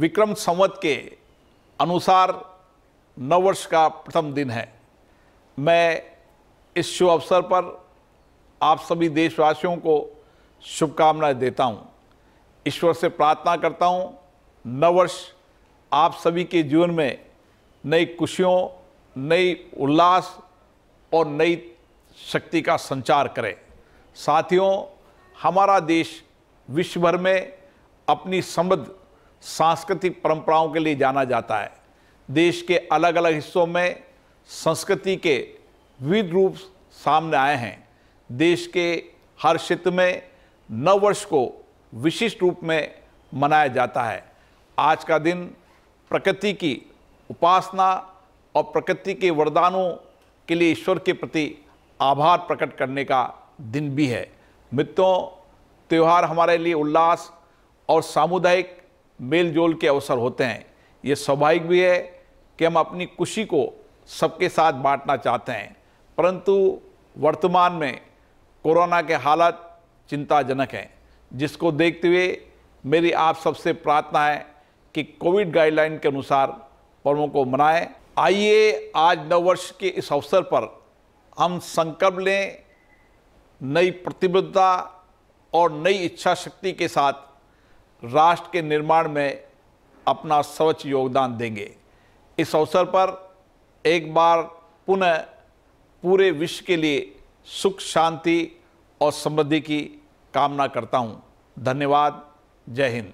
विक्रम संवत के अनुसार नववर्ष का प्रथम दिन है मैं इस शुभ अवसर पर आप सभी देशवासियों को शुभकामनाएं देता हूं। ईश्वर से प्रार्थना करता हूं नववर्ष आप सभी के जीवन में नई खुशियों नई उल्लास और नई शक्ति का संचार करें साथियों हमारा देश विश्व भर में अपनी समृद्ध सांस्कृतिक परंपराओं के लिए जाना जाता है देश के अलग अलग हिस्सों में संस्कृति के विविध रूप सामने आए हैं देश के हर क्षेत्र में नववर्ष को विशिष्ट रूप में मनाया जाता है आज का दिन प्रकृति की उपासना और प्रकृति के वरदानों के लिए ईश्वर के प्रति आभार प्रकट करने का दिन भी है मित्रों त्यौहार हमारे लिए उल्लास और सामुदायिक मेल जोल के अवसर होते हैं ये स्वाभाविक भी है कि हम अपनी खुशी को सबके साथ बांटना चाहते हैं परंतु वर्तमान में कोरोना के हालात चिंताजनक हैं जिसको देखते हुए मेरी आप सबसे प्रार्थना है कि कोविड गाइडलाइन के अनुसार पर्वों को मनाएं आइए आज नववर्ष के इस अवसर पर हम संकल्प लें नई प्रतिबद्धता और नई इच्छा शक्ति के साथ राष्ट्र के निर्माण में अपना सर्वोच्च योगदान देंगे इस अवसर पर एक बार पुनः पूरे विश्व के लिए सुख शांति और समृद्धि की कामना करता हूँ धन्यवाद जय हिंद